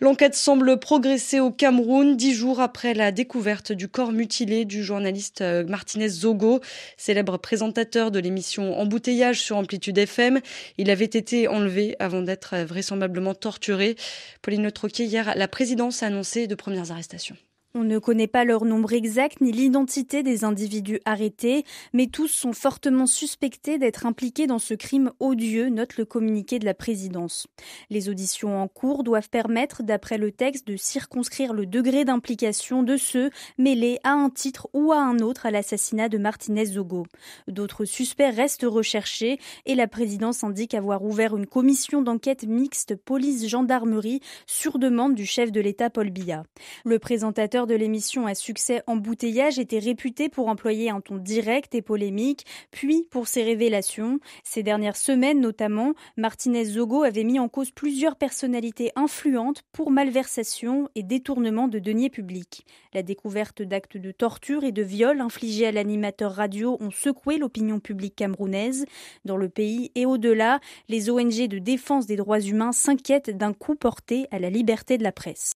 L'enquête semble progresser au Cameroun dix jours après la découverte du corps mutilé du journaliste euh, Martinez Zogo, célèbre présentateur de l'émission Embouteillage sur Amplitude FM. Il avait été enlevé avant d'être euh, vraisemblablement torturé. Pauline Le hier, la présidence a annoncé de premières arrestations. On ne connaît pas leur nombre exact ni l'identité des individus arrêtés, mais tous sont fortement suspectés d'être impliqués dans ce crime odieux, note le communiqué de la présidence. Les auditions en cours doivent permettre, d'après le texte, de circonscrire le degré d'implication de ceux mêlés à un titre ou à un autre à l'assassinat de Martinez Zogo. D'autres suspects restent recherchés et la présidence indique avoir ouvert une commission d'enquête mixte police-gendarmerie sur demande du chef de l'État Paul Biya. Le présentateur de l'émission à succès Embouteillage était réputé pour employer un ton direct et polémique, puis pour ses révélations. Ces dernières semaines notamment, Martinez Zogo avait mis en cause plusieurs personnalités influentes pour malversation et détournement de deniers publics. La découverte d'actes de torture et de viol infligés à l'animateur radio ont secoué l'opinion publique camerounaise. Dans le pays et au-delà, les ONG de défense des droits humains s'inquiètent d'un coup porté à la liberté de la presse.